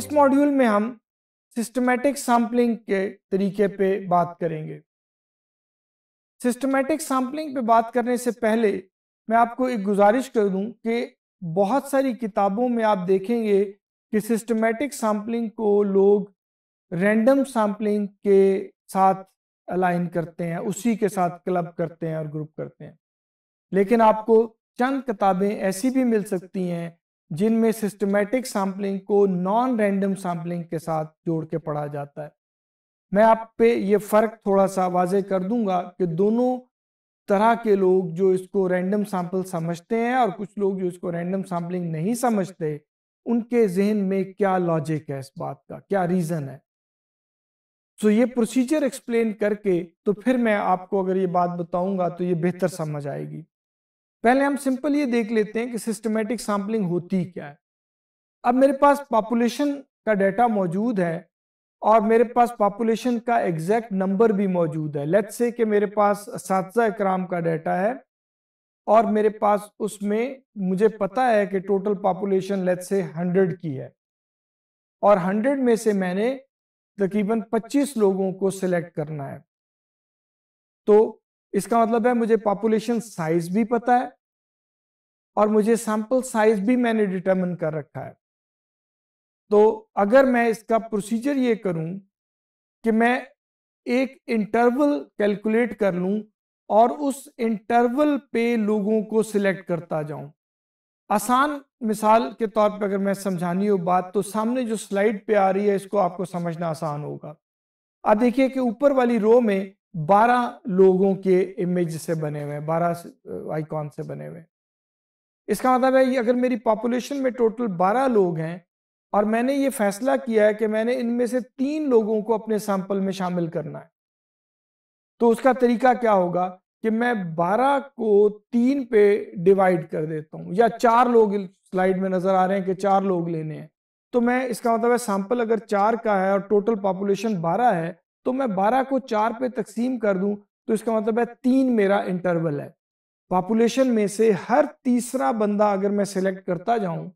इस मॉड्यूल में हम सिस्टमेटिक सैम्पलिंग के तरीके पे बात करेंगे सिस्टमेटिक सैम्पलिंग पे बात करने से पहले मैं आपको एक गुजारिश कर दूं कि बहुत सारी किताबों में आप देखेंगे कि सिस्टमेटिक सैम्पलिंग को लोग रैंडम सैम्पलिंग के साथ अलाइन करते हैं उसी के साथ क्लब करते हैं और ग्रुप करते हैं लेकिन आपको चंद किताबें ऐसी भी मिल सकती हैं जिनमें सिस्टमेटिक सैम्पलिंग को नॉन रैंडम सैम्पलिंग के साथ जोड़ के पढ़ा जाता है मैं आप पे ये फ़र्क थोड़ा सा वाजे कर दूंगा कि दोनों तरह के लोग जो इसको रैंडम सैम्पल समझते हैं और कुछ लोग जो इसको रैंडम सैम्पलिंग नहीं समझते उनके जहन में क्या लॉजिक है इस बात का क्या रीज़न है सो तो ये प्रोसीजर एक्सप्लेन करके तो फिर मैं आपको अगर ये बात बताऊंगा तो ये बेहतर समझ आएगी पहले हम सिंपल ये देख लेते हैं कि सिस्टमेटिक सैम्पलिंग होती क्या है अब मेरे पास पॉपुलेशन का डाटा मौजूद है और मेरे पास पॉपुलेशन का एग्जैक्ट नंबर भी मौजूद है लेट्स से कि मेरे पास सातजा इक्राम का डाटा है और मेरे पास उसमें मुझे पता है कि total population let's say hundred की है और हंड्रेड में से मैंने तकरीबन पच्चीस लोगों को सिलेक्ट करना है तो इसका मतलब है मुझे पॉपुलेशन साइज भी पता है और मुझे सैंपल साइज भी मैंने डिटरमिन कर रखा है तो अगर मैं इसका प्रोसीजर ये करूं कि मैं एक इंटरवल कैलकुलेट कर लूं और उस इंटरवल पे लोगों को सिलेक्ट करता जाऊं आसान मिसाल के तौर पे अगर मैं समझानी हो बात तो सामने जो स्लाइड पे आ रही है इसको आपको समझना आसान होगा अब देखिए कि ऊपर वाली रो में बारह लोगों के इमेज से बने हुए बारह आइकॉन से बने हुए हैं इसका मतलब है अगर मेरी पॉपुलेशन में टोटल बारह लोग हैं और मैंने ये फैसला किया है कि मैंने इनमें से तीन लोगों को अपने सैंपल में शामिल करना है तो उसका तरीका क्या होगा कि मैं बारह को तीन पे डिवाइड कर देता हूँ या चार लोग स्लाइड में नजर आ रहे हैं कि चार लोग लेने हैं तो मैं इसका मतलब है सैंपल अगर चार का है और टोटल पॉपुलेशन बारह है तो मैं बारह को चार पे तकसीम कर दूं तो इसका मतलब है तीन मेरा इंटरवल है पॉपुलेशन में से हर तीसरा बंदा अगर मैं सिलेक्ट करता जाऊं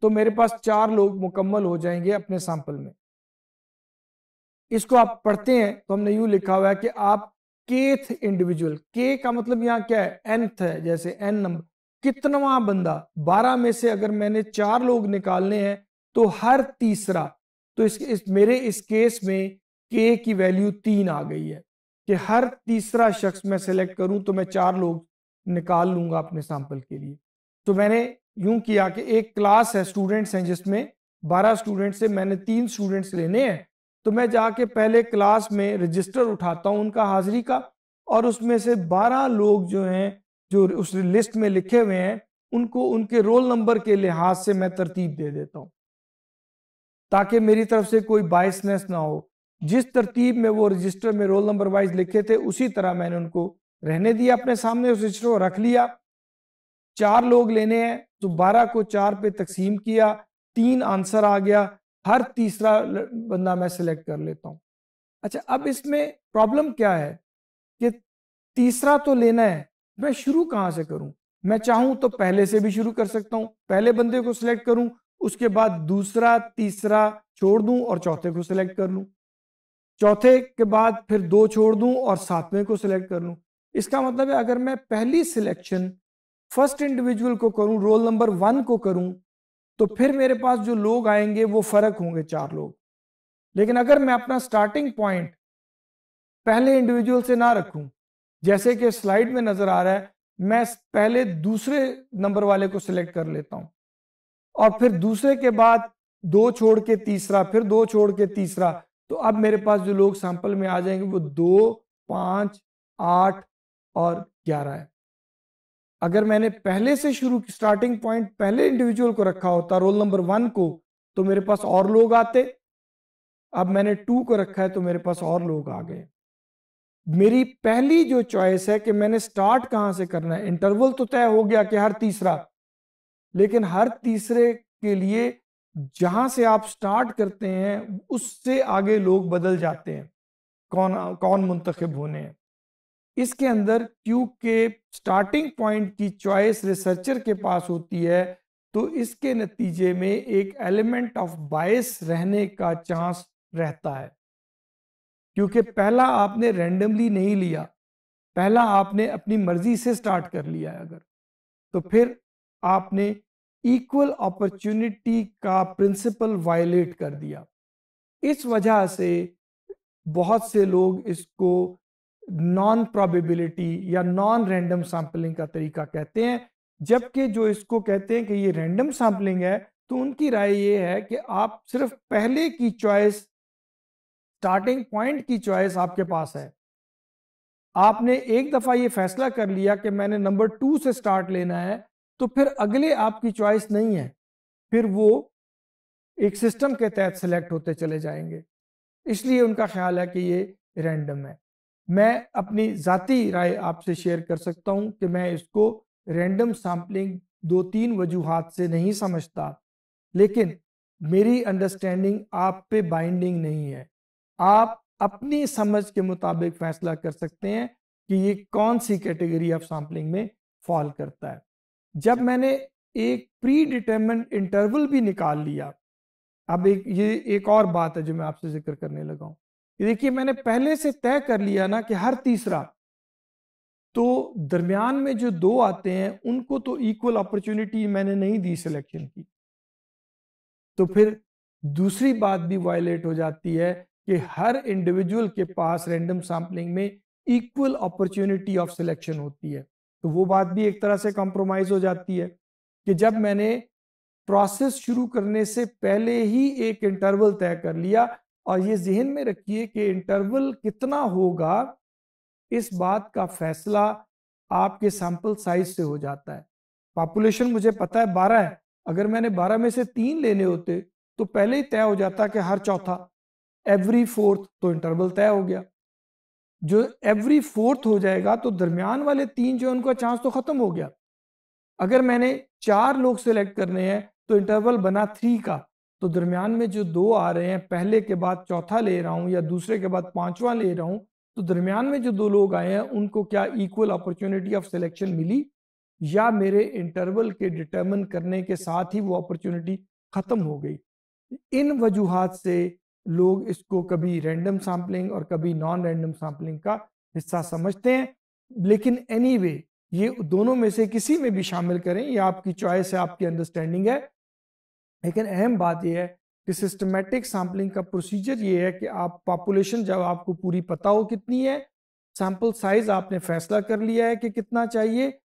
तो मेरे पास चार लोग मुकम्मल हो जाएंगे अपने सैंपल में इसको आप पढ़ते हैं तो हमने यू लिखा हुआ है कि आप केथ इंडिविजुअल के का मतलब यहाँ क्या है एनथ है जैसे एन नंबर कितनवा बंदा बारह में से अगर मैंने चार लोग निकालने हैं तो हर तीसरा तो इस, इस मेरे इस केस में के की वैल्यू तीन आ गई है कि हर तीसरा शख्स मैं सेलेक्ट करूं तो मैं चार लोग निकाल लूंगा अपने सैंपल के लिए तो मैंने यूं किया कि एक क्लास है स्टूडेंट्स हैं जिसमें बारह स्टूडेंट्स से मैंने तीन स्टूडेंट्स लेने हैं तो मैं जाके पहले क्लास में रजिस्टर उठाता हूँ उनका हाजिरी का और उसमें से बारह लोग जो हैं जो उस लिस्ट में लिखे हुए हैं उनको उनके रोल नंबर के लिहाज से मैं तरतीब दे देता हूँ ताकि मेरी तरफ से कोई बाइसनेस ना हो जिस तरतीब में वो रजिस्टर में रोल नंबर वाइज लिखे थे उसी तरह मैंने उनको रहने दिया अपने सामने उस रजिस्टर को रख लिया चार लोग लेने हैं तो बारह को चार पे तकसीम किया तीन आंसर आ गया हर तीसरा बंदा मैं सिलेक्ट कर लेता हूँ अच्छा अब इसमें प्रॉब्लम क्या है कि तीसरा तो लेना है मैं शुरू कहाँ से करूँ मैं चाहूँ तो पहले से भी शुरू कर सकता हूँ पहले बंदे को सिलेक्ट करूँ उसके बाद दूसरा तीसरा छोड़ दूँ और चौथे को सिलेक्ट कर लूँ चौथे के बाद फिर दो छोड़ दूं और सातवें को सिलेक्ट कर लूं इसका मतलब है अगर मैं पहली सिलेक्शन फर्स्ट इंडिविजुअल को करूं रोल नंबर वन को करूं तो फिर मेरे पास जो लोग आएंगे वो फर्क होंगे चार लोग लेकिन अगर मैं अपना स्टार्टिंग पॉइंट पहले इंडिविजुअल से ना रखूं जैसे कि स्लाइड में नजर आ रहा है मैं पहले दूसरे नंबर वाले को सिलेक्ट कर लेता हूं और फिर दूसरे के बाद दो छोड़ के तीसरा फिर दो छोड़ के तीसरा तो अब मेरे पास जो लोग सैंपल में आ जाएंगे वो दो पाँच आठ और ग्यारह है अगर मैंने पहले से शुरू स्टार्टिंग पॉइंट पहले इंडिविजुअल को रखा होता रोल नंबर वन को तो मेरे पास और लोग आते अब मैंने टू को रखा है तो मेरे पास और लोग आ गए मेरी पहली जो चॉइस है कि मैंने स्टार्ट कहाँ से करना है इंटरवल तो तय हो गया कि हर तीसरा लेकिन हर तीसरे के लिए जहां से आप स्टार्ट करते हैं उससे आगे लोग बदल जाते हैं कौन कौन मुंतखब होने हैं इसके अंदर क्यू के स्टार्टिंग पॉइंट की चॉइस रिसर्चर के पास होती है तो इसके नतीजे में एक एलिमेंट ऑफ बायस रहने का चांस रहता है क्योंकि पहला आपने रेंडमली नहीं लिया पहला आपने अपनी मर्जी से स्टार्ट कर लिया है अगर तो फिर आपने इक्वल अपॉर्चुनिटी का प्रिंसिपल वायलेट कर दिया इस वजह से बहुत से लोग इसको नॉन प्रोबेबिलिटी या नॉन रैंडम सैम्पलिंग का तरीका कहते हैं जबकि जो इसको कहते हैं कि ये रैंडम सैम्पलिंग है तो उनकी राय ये है कि आप सिर्फ पहले की चॉइस स्टार्टिंग पॉइंट की चॉइस आपके पास है आपने एक दफ़ा ये फैसला कर लिया कि मैंने नंबर टू से स्टार्ट लेना है तो फिर अगले आपकी चॉइस नहीं है फिर वो एक सिस्टम के तहत सेलेक्ट होते चले जाएंगे इसलिए उनका ख्याल है कि ये रैंडम है मैं अपनी ज़ाती राय आपसे शेयर कर सकता हूं कि मैं इसको रैंडम सैम्पलिंग दो तीन वजूहत से नहीं समझता लेकिन मेरी अंडरस्टैंडिंग आप पे बाइंडिंग नहीं है आप अपनी समझ के मुताबिक फैसला कर सकते हैं कि ये कौन सी कैटेगरी ऑफ सैम्पलिंग में फॉल करता है जब अच्छा। मैंने एक प्री डिटर्मिन इंटरवल भी निकाल लिया अब एक ये एक और बात है जो मैं आपसे जिक्र करने लगा हूं देखिए मैंने पहले से तय कर लिया ना कि हर तीसरा तो दरमियान में जो दो आते हैं उनको तो इक्वल अपॉर्चुनिटी मैंने नहीं दी सिलेक्शन की तो, तो फिर दूसरी बात भी वायलेट हो जाती है कि हर इंडिविजुअल के पास रैंडम सैम्पलिंग में इक्वल अपॉर्चुनिटी ऑफ सिलेक्शन होती है तो वो बात भी एक तरह से कॉम्प्रोमाइज हो जाती है कि जब मैंने प्रोसेस शुरू करने से पहले ही एक इंटरवल तय कर लिया और ये जहन में रखिए कि इंटरवल कितना होगा इस बात का फैसला आपके सैंपल साइज से हो जाता है पॉपुलेशन मुझे पता है बारह है अगर मैंने बारह में से तीन लेने होते तो पहले ही तय हो जाता कि हर चौथा एवरी फोर्थ तो इंटरवल तय हो गया जो एवरी फोर्थ हो जाएगा तो दरमियान वाले तीन जो उनका चांस तो खत्म हो गया अगर मैंने चार लोग सेलेक्ट करने हैं तो इंटरवल बना थ्री का तो दरमियान में जो दो आ रहे हैं पहले के बाद चौथा ले रहा हूँ या दूसरे के बाद पांचवा ले रहा हूँ तो दरमियान में जो दो लोग आए हैं उनको क्या इक्वल अपॉर्चुनिटी ऑफ सिलेक्शन मिली या मेरे इंटरवल के डिटर्मन करने के साथ ही वो अपॉर्चुनिटी खत्म हो गई इन वजूहत से लोग इसको कभी रैंडम सैम्पलिंग और कभी नॉन रैंडम सैम्पलिंग का हिस्सा समझते हैं लेकिन एनी anyway, ये दोनों में से किसी में भी शामिल करें ये आपकी चॉइस है आपकी अंडरस्टैंडिंग है लेकिन अहम बात यह है कि सिस्टमेटिक सैम्पलिंग का प्रोसीजर ये है कि आप पॉपुलेशन जब आपको पूरी पता हो कितनी है सैम्पल साइज आपने फैसला कर लिया है कि कितना चाहिए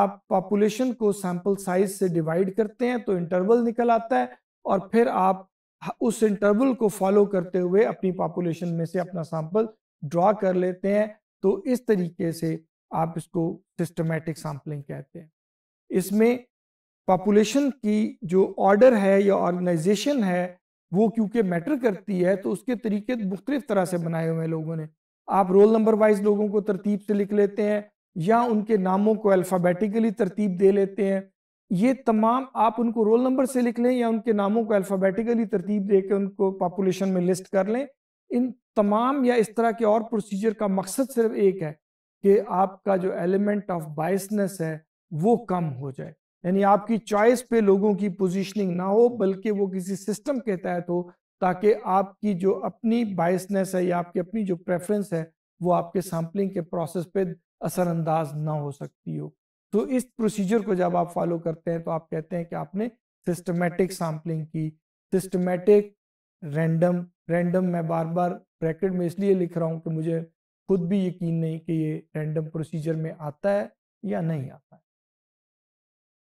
आप पॉपुलेशन को सैम्पल साइज से डिवाइड करते हैं तो इंटरवल निकल आता है और फिर आप हाँ, उस इंटरवल को फॉलो करते हुए अपनी पॉपुलेशन में से अपना सैंपल ड्रॉ कर लेते हैं तो इस तरीके से आप इसको सिस्टमेटिक सैम्पलिंग कहते हैं इसमें पॉपुलेशन की जो ऑर्डर है या ऑर्गेनाइजेशन है वो क्योंकि मैटर करती है तो उसके तरीके मुख्तलिफ तरह से बनाए हुए हैं लोगों ने आप रोल नंबर वाइज लोगों को तरतीब से लिख लेते हैं या उनके नामों को अल्फ़ाबेटिकली तरतीब दे लेते हैं ये तमाम आप उनको रोल नंबर से लिख लें या उनके नामों को अल्फ़ाबेटिकली तरतीब दे के उनको पॉपुलेशन में लिस्ट कर लें इन तमाम या इस तरह के और प्रोसीजर का मकसद सिर्फ एक है कि आपका जो एलिमेंट ऑफ बाइसनेस है वो कम हो जाए यानी आपकी चॉइस पे लोगों की पोजीशनिंग ना हो बल्कि वो किसी सिस्टम के तहत हो ताकि आपकी जो अपनी बाइसनेस है या आपकी अपनी जो प्रेफरेंस है वो आपके सैम्पलिंग के प्रोसेस पे असरअंदाज ना हो सकती हो तो इस प्रोसीजर को जब आप फॉलो करते हैं तो आप कहते हैं कि आपने सिस्टमेटिक सैम्पलिंग की सिस्टमेटिक रैंडम रैंडम मैं बार बार ब्रैकेट में इसलिए लिख रहा हूँ कि मुझे खुद भी यकीन नहीं कि ये रैंडम प्रोसीजर में आता है या नहीं आता है